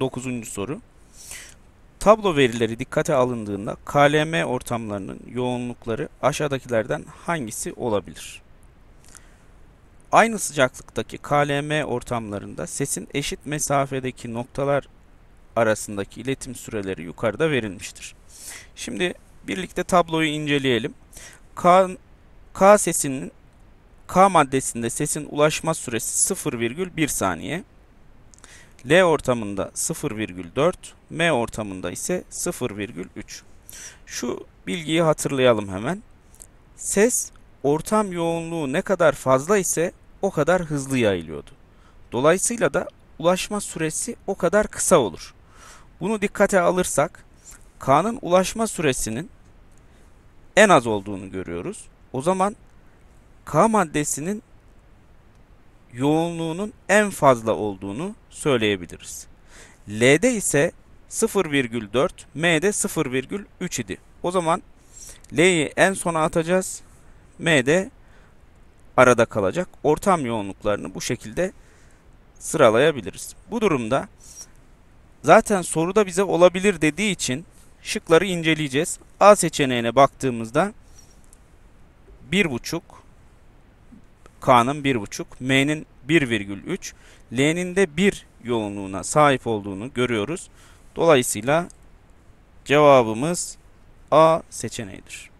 9. soru. Tablo verileri dikkate alındığında KLM ortamlarının yoğunlukları aşağıdakilerden hangisi olabilir? Aynı sıcaklıktaki KLM ortamlarında sesin eşit mesafedeki noktalar arasındaki iletim süreleri yukarıda verilmiştir. Şimdi birlikte tabloyu inceleyelim. K, K sesinin K maddesinde sesin ulaşma süresi 0,1 saniye. L ortamında 0,4, M ortamında ise 0,3. Şu bilgiyi hatırlayalım hemen. Ses ortam yoğunluğu ne kadar fazla ise o kadar hızlı yayılıyordu. Dolayısıyla da ulaşma süresi o kadar kısa olur. Bunu dikkate alırsak K'nın ulaşma süresinin en az olduğunu görüyoruz. O zaman K maddesinin yoğunluğunun en fazla olduğunu söyleyebiliriz. L'de ise 0,4, M'de 0,3 idi. O zaman L'yi en sona atacağız. M'de arada kalacak. Ortam yoğunluklarını bu şekilde sıralayabiliriz. Bu durumda zaten soruda bize olabilir dediği için şıkları inceleyeceğiz. A seçeneğine baktığımızda 1,5 K'nın 1,5, M'nin 1,3, L'nin de 1 yoğunluğuna sahip olduğunu görüyoruz. Dolayısıyla cevabımız A seçeneğidir.